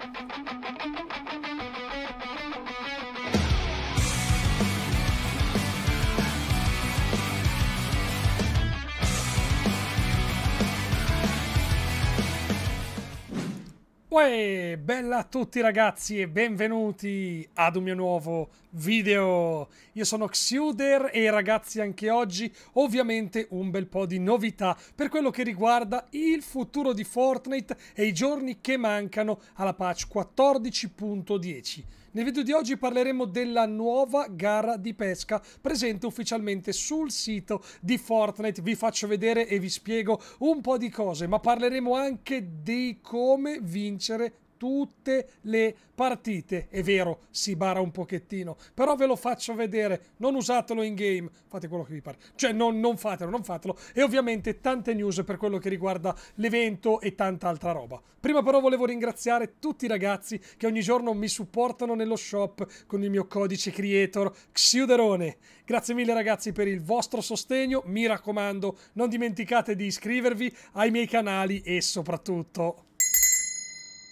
thank you Uè, bella a tutti ragazzi e benvenuti ad un mio nuovo video. Io sono Xuder e ragazzi anche oggi ovviamente un bel po' di novità per quello che riguarda il futuro di Fortnite e i giorni che mancano alla patch 14.10. Nel video di oggi parleremo della nuova gara di pesca presente ufficialmente sul sito di Fortnite. Vi faccio vedere e vi spiego un po' di cose, ma parleremo anche di come vincere tutte le partite. È vero, si bara un pochettino, però ve lo faccio vedere. Non usatelo in game, fate quello che vi pare. Cioè, non, non fatelo, non fatelo. E ovviamente tante news per quello che riguarda l'evento e tanta altra roba. Prima però volevo ringraziare tutti i ragazzi che ogni giorno mi supportano nello shop con il mio codice creator Xiuderone. Grazie mille ragazzi per il vostro sostegno. Mi raccomando, non dimenticate di iscrivervi ai miei canali e soprattutto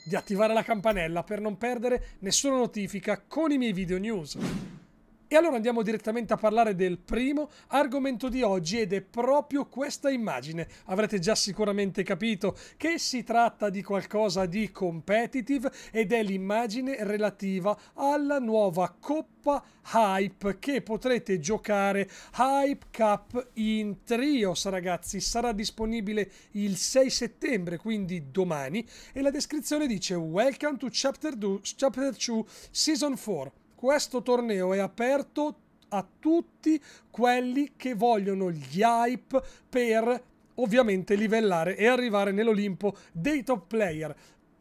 di attivare la campanella per non perdere nessuna notifica con i miei video news. E allora andiamo direttamente a parlare del primo argomento di oggi ed è proprio questa immagine. Avrete già sicuramente capito che si tratta di qualcosa di competitive ed è l'immagine relativa alla nuova Coppa Hype che potrete giocare Hype Cup in trios ragazzi. Sarà disponibile il 6 settembre, quindi domani e la descrizione dice Welcome to Chapter 2 Season 4 questo torneo è aperto a tutti quelli che vogliono gli hype per ovviamente livellare e arrivare nell'Olimpo dei top player.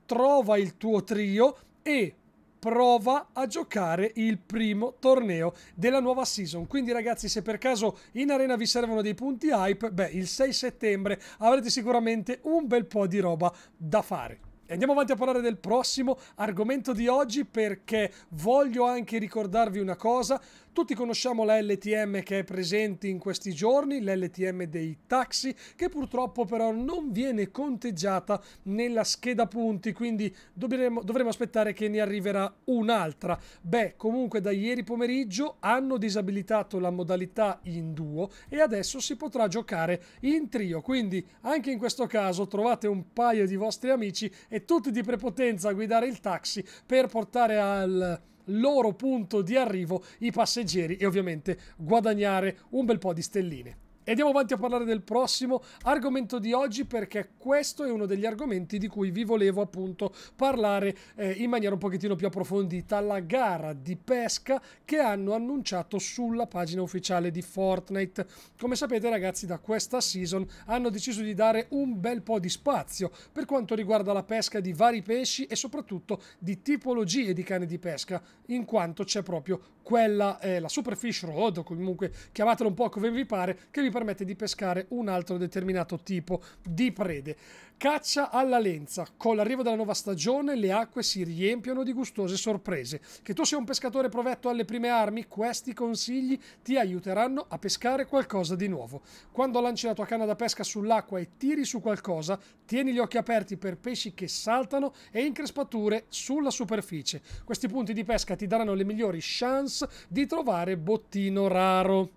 Trova il tuo trio e prova a giocare il primo torneo della nuova season. Quindi ragazzi, se per caso in arena vi servono dei punti hype, beh, il 6 settembre avrete sicuramente un bel po' di roba da fare. E andiamo avanti a parlare del prossimo argomento di oggi perché voglio anche ricordarvi una cosa. Tutti conosciamo la LTM che è presente in questi giorni, l'LTM dei taxi, che purtroppo però non viene conteggiata nella scheda punti, quindi dovremo, dovremo aspettare che ne arriverà un'altra. Beh, comunque da ieri pomeriggio hanno disabilitato la modalità in duo e adesso si potrà giocare in trio, quindi anche in questo caso trovate un paio di vostri amici e tutti di prepotenza a guidare il taxi per portare al loro punto di arrivo i passeggeri e ovviamente guadagnare un bel po' di stelline. E andiamo avanti a parlare del prossimo argomento di oggi perché questo è uno degli argomenti di cui vi volevo appunto parlare eh, in maniera un pochettino più approfondita, la gara di pesca che hanno annunciato sulla pagina ufficiale di Fortnite. Come sapete ragazzi da questa season hanno deciso di dare un bel po' di spazio per quanto riguarda la pesca di vari pesci e soprattutto di tipologie di cani di pesca in quanto c'è proprio quella, eh, la Superfish Road o comunque chiamatela un po' come vi pare, che vi permette di pescare un altro determinato tipo di prede. Caccia alla lenza. Con l'arrivo della nuova stagione le acque si riempiono di gustose sorprese. Che tu sia un pescatore provetto alle prime armi, questi consigli ti aiuteranno a pescare qualcosa di nuovo. Quando lanci la tua canna da pesca sull'acqua e tiri su qualcosa, tieni gli occhi aperti per pesci che saltano e increspature sulla superficie. Questi punti di pesca ti daranno le migliori chance di trovare bottino raro.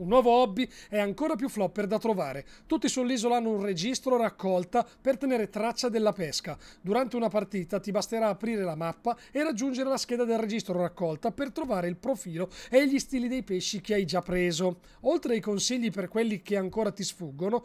Un nuovo hobby e ancora più flopper da trovare. Tutti sull'isola hanno un registro raccolta per tenere traccia della pesca. Durante una partita ti basterà aprire la mappa e raggiungere la scheda del registro raccolta per trovare il profilo e gli stili dei pesci che hai già preso. Oltre ai consigli per quelli che ancora ti sfuggono,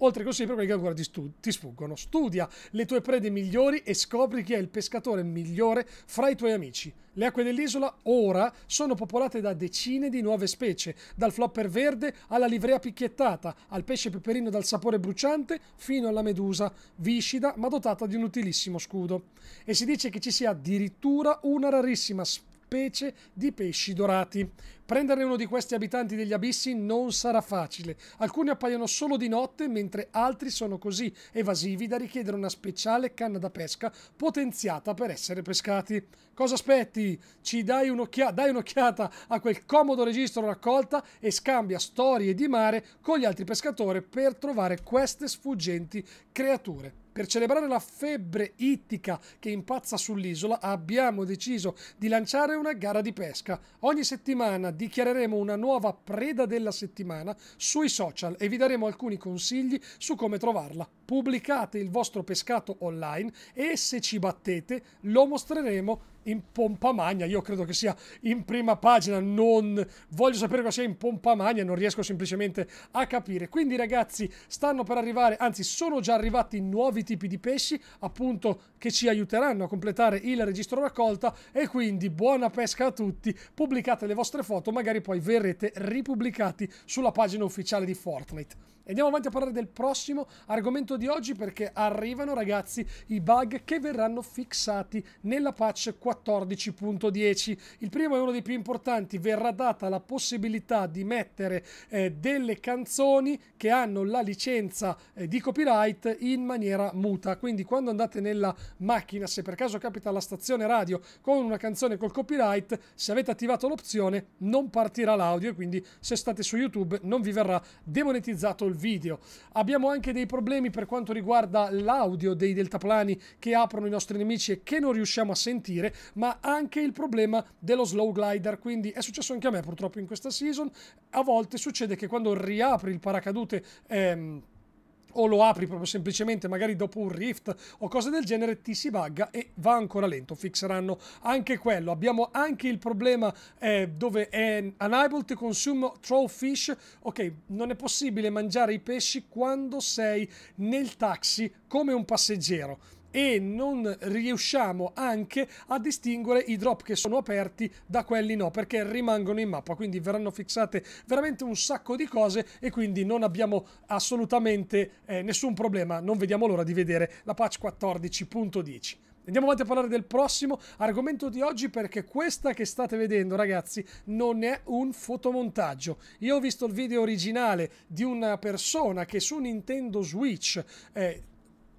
oltre ai consigli per quelli che ancora ti, ti sfuggono, studia le tue prede migliori e scopri chi è il pescatore migliore fra i tuoi amici. Le acque dell'isola ora sono popolate da decine di nuove specie, dal flopper verde alla livrea picchiettata, al pesce peperino dal sapore bruciante fino alla medusa, viscida ma dotata di un utilissimo scudo. E si dice che ci sia addirittura una rarissima specie specie di pesci dorati. Prendere uno di questi abitanti degli abissi non sarà facile. Alcuni appaiono solo di notte, mentre altri sono così evasivi da richiedere una speciale canna da pesca potenziata per essere pescati. Cosa aspetti? Ci dai, un'occhia- dai un'occhiata a quel comodo registro raccolta e scambia storie di mare con gli altri pescatori per trovare queste sfuggenti creature. Per celebrare la febbre ittica che impazza sull'isola abbiamo deciso di lanciare una gara di pesca. Ogni settimana dichiareremo una nuova preda della settimana sui social e vi daremo alcuni consigli su come trovarla. Pubblicate il vostro pescato online e se ci battete lo mostreremo in pompa magna. Io credo che sia in prima pagina, non voglio sapere cosa sia in pompa magna, non riesco semplicemente a capire. Quindi ragazzi, stanno per arrivare, anzi sono già arrivati nuovi tipi di pesci, appunto che ci aiuteranno a completare il registro raccolta e quindi buona pesca a tutti. Pubblicate le vostre foto, magari poi verrete ripubblicati sulla pagina ufficiale di Fortnite. Andiamo avanti a parlare del prossimo argomento di oggi perché arrivano ragazzi i bug che verranno fissati nella patch 14. 14.10. Il primo è uno dei più importanti, verrà data la possibilità di mettere eh, delle canzoni che hanno la licenza eh, di copyright in maniera muta. Quindi quando andate nella macchina, se per caso capita alla stazione radio con una canzone col copyright, se avete attivato l'opzione non partirà l'audio e quindi se state su YouTube non vi verrà demonetizzato il video. Abbiamo anche dei problemi per quanto riguarda l'audio dei deltaplani che aprono i nostri nemici e che non riusciamo a sentire, ma anche il problema dello slow glider. Quindi è successo anche a me purtroppo in questa season. A volte succede che quando riapri il paracadute... Ehm, o lo apri proprio semplicemente magari dopo un rift o cose del genere ti si bugga e va ancora lento fixeranno anche quello abbiamo anche il problema eh, dove è unable to consume throw fish ok non è possibile mangiare i pesci quando sei nel taxi come un passeggero e non riusciamo anche a distinguere i drop che sono aperti da quelli no perché rimangono in mappa quindi verranno fissate veramente un sacco di cose e quindi non abbiamo assolutamente eh, nessun problema non vediamo l'ora di vedere la patch 14.10 Andiamo avanti a parlare del prossimo argomento di oggi perché questa che state vedendo ragazzi non è un fotomontaggio. Io ho visto il video originale di una persona che su Nintendo Switch eh,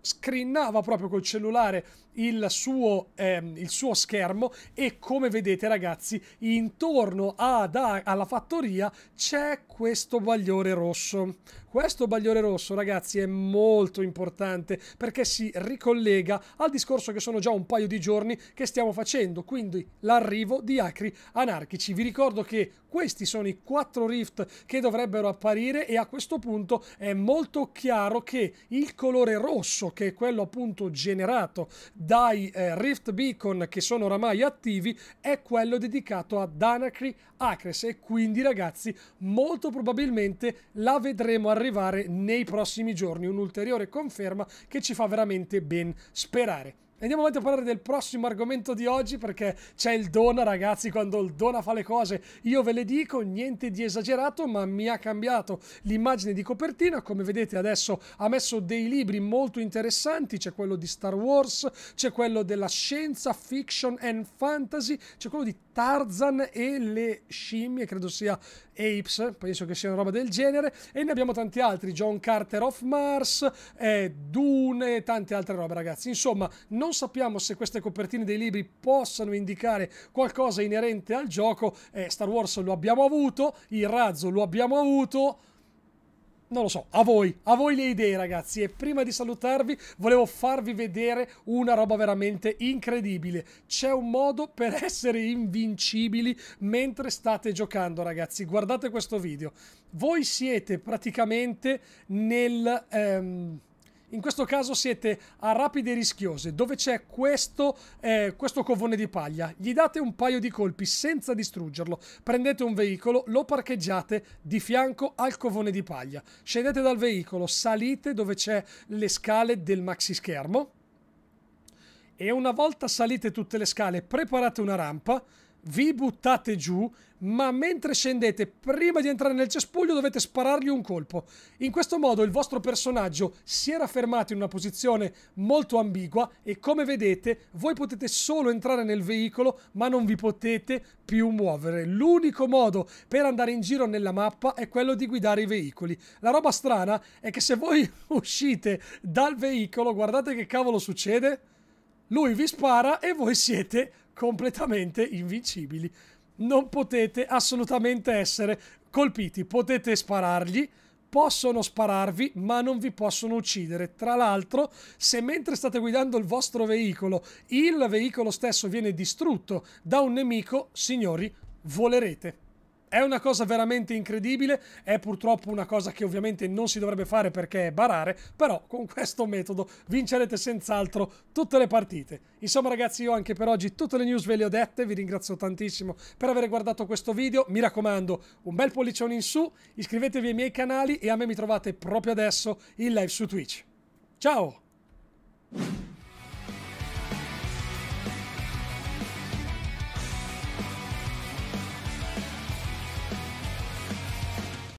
scrinnava proprio col cellulare il suo, ehm, il suo schermo e come vedete ragazzi intorno ad, alla fattoria c'è questo bagliore rosso. Questo bagliore rosso ragazzi è molto importante perché si ricollega al discorso che sono già un paio di giorni che stiamo facendo, quindi l'arrivo di acri anarchici. Vi ricordo che questi sono i quattro rift che dovrebbero apparire e a questo punto è molto chiaro che il colore rosso, che è quello appunto generato dai eh, Rift Beacon che sono oramai attivi è quello dedicato a Danacri Acres e quindi ragazzi molto probabilmente la vedremo arrivare nei prossimi giorni un'ulteriore conferma che ci fa veramente ben sperare. Andiamo avanti a parlare del prossimo argomento di oggi perché c'è il Dona, ragazzi, quando il Dona fa le cose io ve le dico, niente di esagerato, ma mi ha cambiato l'immagine di copertina, come vedete adesso ha messo dei libri molto interessanti, c'è quello di Star Wars, c'è quello della scienza, fiction and fantasy, c'è quello di Tarzan e le scimmie, credo sia Apes, penso che sia una roba del genere, e ne abbiamo tanti altri, John Carter of Mars, eh, Dune, tante altre robe, ragazzi. Insomma, non non sappiamo se queste copertine dei libri possano indicare qualcosa inerente al gioco. Eh, Star Wars lo abbiamo avuto, il razzo lo abbiamo avuto non lo so, a voi, a voi le idee ragazzi e prima di salutarvi volevo farvi vedere una roba veramente incredibile, c'è un modo per essere invincibili mentre state giocando ragazzi, guardate questo video, voi siete praticamente nel... Ehm in questo caso siete a rapide rischiose, dove c'è questo, eh, questo covone di paglia. Gli date un paio di colpi senza distruggerlo. Prendete un veicolo, lo parcheggiate di fianco al covone di paglia. Scendete dal veicolo, salite dove c'è le scale del maxi schermo. E una volta salite tutte le scale, preparate una rampa vi buttate giù, ma mentre scendete, prima di entrare nel cespuglio, dovete sparargli un colpo. In questo modo il vostro personaggio si era fermato in una posizione molto ambigua e come vedete voi potete solo entrare nel veicolo, ma non vi potete più muovere. L'unico modo per andare in giro nella mappa è quello di guidare i veicoli. La roba strana è che se voi uscite dal veicolo, guardate che cavolo succede, lui vi spara e voi siete completamente invincibili. Non potete assolutamente essere colpiti, potete sparargli, possono spararvi ma non vi possono uccidere. Tra l'altro, se mentre state guidando il vostro veicolo, il veicolo stesso viene distrutto da un nemico, signori, volerete. È una cosa veramente incredibile, è purtroppo una cosa che ovviamente non si dovrebbe fare perché è barare, però con questo metodo vincerete senz'altro tutte le partite. Insomma ragazzi io anche per oggi tutte le news ve le ho dette, vi ringrazio tantissimo per aver guardato questo video, mi raccomando un bel pollicione in su, iscrivetevi ai miei canali e a me mi trovate proprio adesso in live su Twitch. Ciao!